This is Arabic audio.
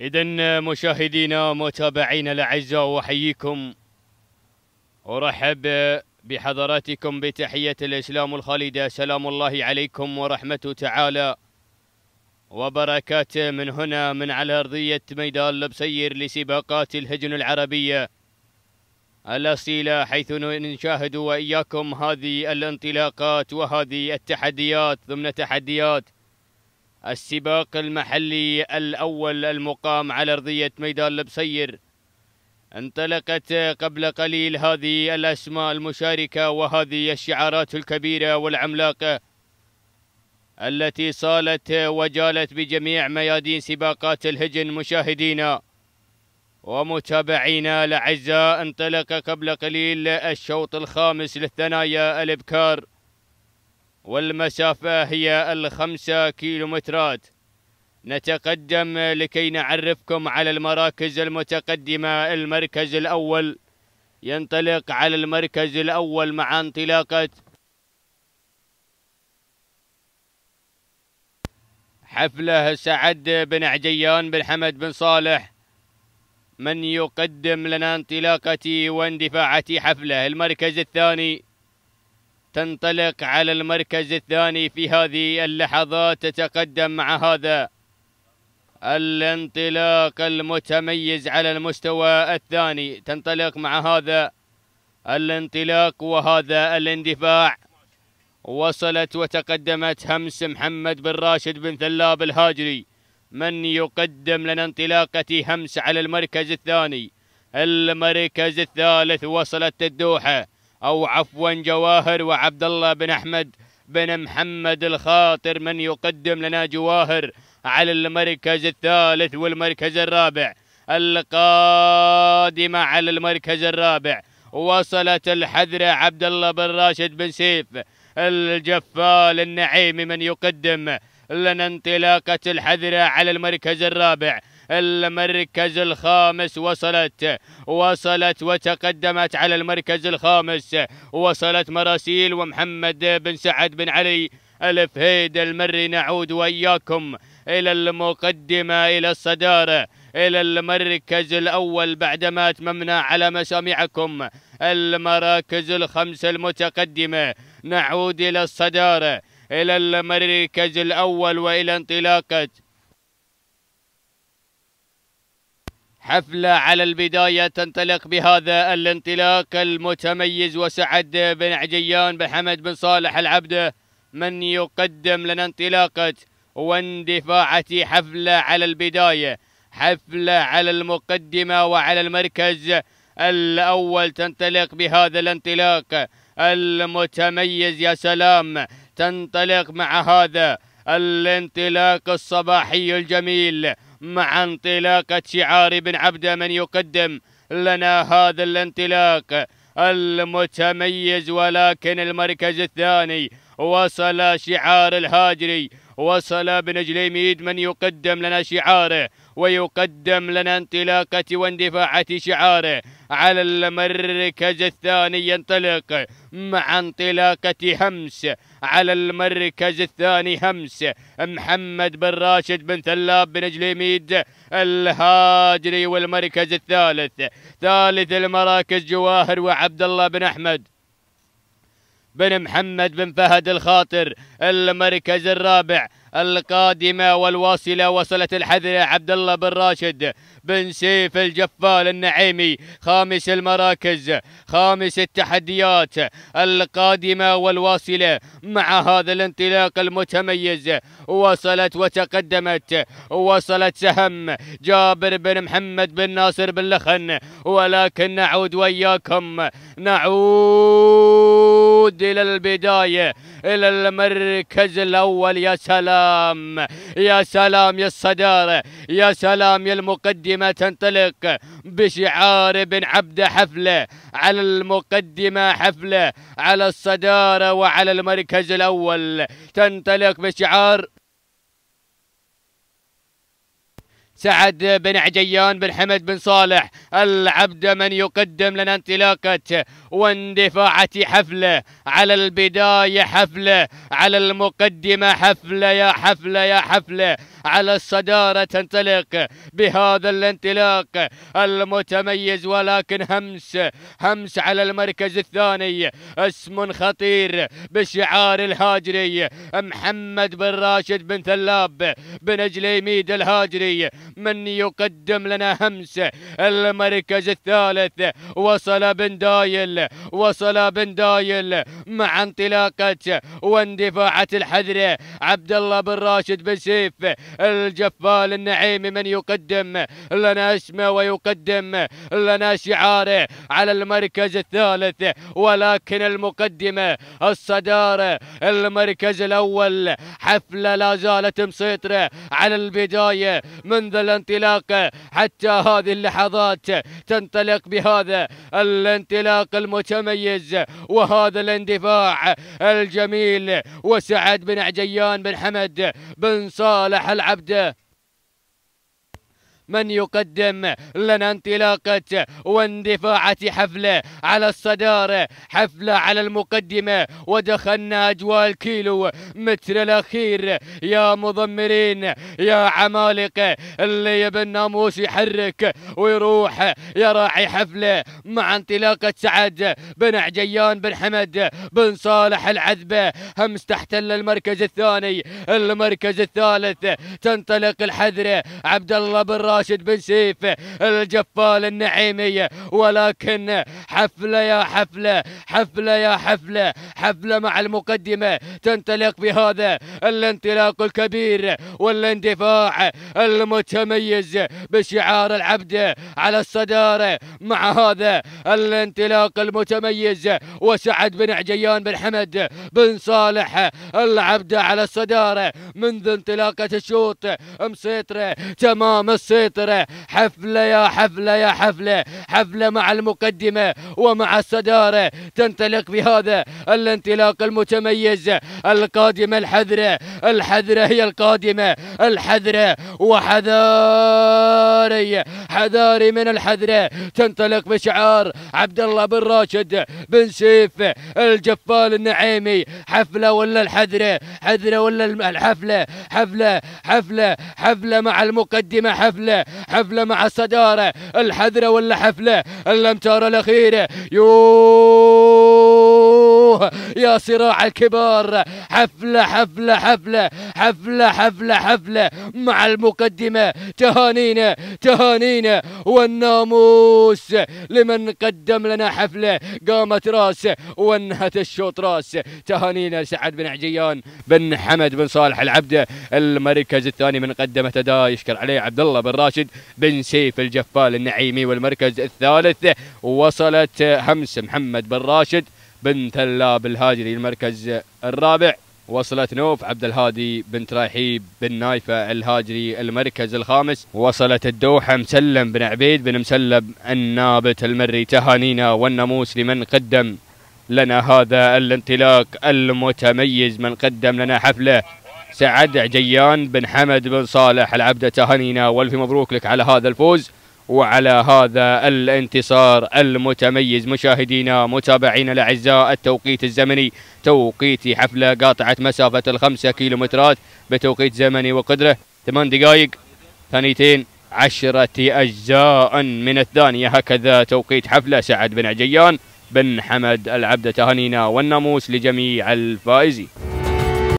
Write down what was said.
إذا مشاهدينا ومتابعينا الأعزاء أحييكم أرحب بحضراتكم بتحية الإسلام الخالدة سلام الله عليكم ورحمة تعالى وبركاته من هنا من على أرضية ميدان لبسير لسباقات الهجن العربية الأصيلة حيث نشاهد وإياكم هذه الانطلاقات وهذه التحديات ضمن تحديات السباق المحلي الأول المقام على أرضية ميدان البصير انطلقت قبل قليل هذه الأسماء المشاركة وهذه الشعارات الكبيرة والعملاقة التي صالت وجالت بجميع ميادين سباقات الهجن مشاهدينا ومتابعينا الأعزاء انطلق قبل قليل الشوط الخامس للثنايا الإبكار والمسافة هي الخمسة كيلومترات نتقدم لكي نعرفكم على المراكز المتقدمة المركز الأول ينطلق على المركز الأول مع انطلاقة حفله سعد بن عجيان بن حمد بن صالح من يقدم لنا انطلاقة واندفاعة حفله المركز الثاني تنطلق على المركز الثاني في هذه اللحظات تتقدم مع هذا الانطلاق المتميز على المستوى الثاني تنطلق مع هذا الانطلاق وهذا الاندفاع وصلت وتقدمت همس محمد بن راشد بن ثلاب الهاجري من يقدم لنا انطلاقة همس على المركز الثاني المركز الثالث وصلت الدوحة أو عفوا جواهر وعبد الله بن أحمد بن محمد الخاطر من يقدم لنا جواهر على المركز الثالث والمركز الرابع القادمة على المركز الرابع وصلت الحذرة عبد الله بن راشد بن سيف الجفال النعيمي من يقدم لنا انطلاقة الحذرة على المركز الرابع المركز الخامس وصلت وصلت وتقدمت على المركز الخامس وصلت مراسيل ومحمد بن سعد بن علي الفهيد المري نعود وإياكم إلى المقدمة إلى الصدارة إلى المركز الأول بعدما أتممنا على مسامعكم المراكز الخمسة المتقدمة نعود إلى الصدارة إلى المركز الأول وإلى انطلاقة حفلة على البداية تنطلق بهذا الانطلاق المتميز وسعد بن عجيان بن حمد بن صالح العبد من يقدم لنا انطلاقة واندفاعة حفلة على البداية حفلة على المقدمة وعلى المركز الأول تنطلق بهذا الانطلاق المتميز يا سلام تنطلق مع هذا الانطلاق الصباحي الجميل مع انطلاقة شعار بن عبده من يقدم لنا هذا الانطلاق المتميز ولكن المركز الثاني وصل شعار الهاجري وصل بن جليميد من يقدم لنا شعاره ويقدم لنا انطلاقة واندفاعة شعاره على المركز الثاني ينطلق مع انطلاقة همس على المركز الثاني همس محمد بن راشد بن ثلاب بن جليميد الهاجري والمركز الثالث ثالث المراكز جواهر وعبد الله بن أحمد بن محمد بن فهد الخاطر المركز الرابع القادمة والواصلة وصلت الحذرة عبد الله بن راشد بن سيف الجفال النعيمي خامس المراكز خامس التحديات القادمة والواصلة مع هذا الانطلاق المتميز وصلت وتقدمت وصلت سهم جابر بن محمد بن ناصر بن لخن ولكن نعود وياكم نعود إلى البداية إلى المركز الأول يا سلام يا سلام يا الصدارة يا سلام يا المقدمة تنطلق بشعار بن عبده حفلة على المقدمة حفلة على الصدارة وعلى المركز الأول تنطلق بشعار سعد بن عجيان بن حمد بن صالح العبد من يقدم لنا انطلاقة واندفاعة حفلة على البداية حفلة على المقدمة حفلة يا حفلة يا حفلة على الصدارة تنطلق بهذا الانطلاق المتميز ولكن همس همس على المركز الثاني اسم خطير بشعار الهاجري محمد بن راشد بن ثلاب بن جليميد الهاجري من يقدم لنا همس المركز الثالث وصل بن دايل وصل بن دايل مع انطلاقة واندفاعة الحذر عبد الله بن راشد بن سيف الجفال النعيمي من يقدم لنا اسمه ويقدم لنا شعاره على المركز الثالث ولكن المقدمة الصدارة المركز الأول حفلة لا زالت مسيطرة على البداية منذ الانطلاق حتى هذه اللحظات تنطلق بهذا الانطلاق المتميز وهذا الاندفاع الجميل وسعد بن عجيان بن حمد بن صالح العبد من يقدم لنا انطلاقة واندفاعة حفلة على الصدارة حفلة على المقدمة ودخلنا أجواء الكيلو متر الأخير يا مضمرين يا عمالقة اللي ناموس يحرك ويروح يا راعي حفلة مع انطلاقة سعد بن عجيان بن حمد بن صالح العذبة همس تحتل المركز الثاني المركز الثالث تنطلق الحذرة عبد الله بن راشد راشد بن سيف الجفال النعيمي ولكن حفلة يا حفلة حفلة يا حفلة حفلة مع المقدمة تنطلق بهذا الانطلاق الكبير والاندفاع المتميز بشعار العبد على الصدارة مع هذا الانطلاق المتميز وسعد بن عجيان بن حمد بن صالح العبد على الصدارة منذ انطلاقة الشوط مسيطرة تمام السيطرة حفلة يا حفلة يا حفلة حفلة مع المقدمة ومع الصدارة تنطلق بهذا الانطلاق المتميز القادمة الحذرة الحذرة هي القادمة الحذرة وحذاري حذاري من الحذرة تنطلق بشعار عبد الله بن راشد بن سيف الجفال النعيمي حفلة ولا الحذرة حذرة ولا الحفلة حفلة حفلة حفلة مع المقدمة حفلة حفلة مع الصدارة الحذرة ولا حفلة الأمتار الأخيرة يوووو الوجوه يا صراع الكبار حفلة حفلة حفلة حفلة حفلة حفلة مع المقدمة تهانينا تهانينا والناموس لمن قدم لنا حفلة قامت راس وانهت الشوط راس تهانينا سعد بن عجيان بن حمد بن صالح العبده المركز الثاني من قدمه اداء يشكر عليه عبد الله بن راشد بن سيف الجفال النعيمي والمركز الثالث وصلت همس محمد بن راشد بنت اللاب الهاجري المركز الرابع وصلت نوف عبد الهادي بنت رايحيب بن نايفة الهاجري المركز الخامس وصلت الدوحة مسلم بن عبيد بن مسلب النابت المري تهانينا والناموس لمن قدم لنا هذا الانطلاق المتميز من قدم لنا حفلة سعد عجيان بن حمد بن صالح العبدة تهانينا والف مبروك لك على هذا الفوز وعلى هذا الانتصار المتميز مشاهدينا متابعينا الأعزاء التوقيت الزمني توقيت حفلة قاطعة مسافة الخمسة كيلومترات بتوقيت زمني وقدرة ثمان دقائق ثانيتين عشرة أجزاء من الثانية هكذا توقيت حفلة سعد بن عجيان بن حمد العبد تهانينا والناموس لجميع الفائزين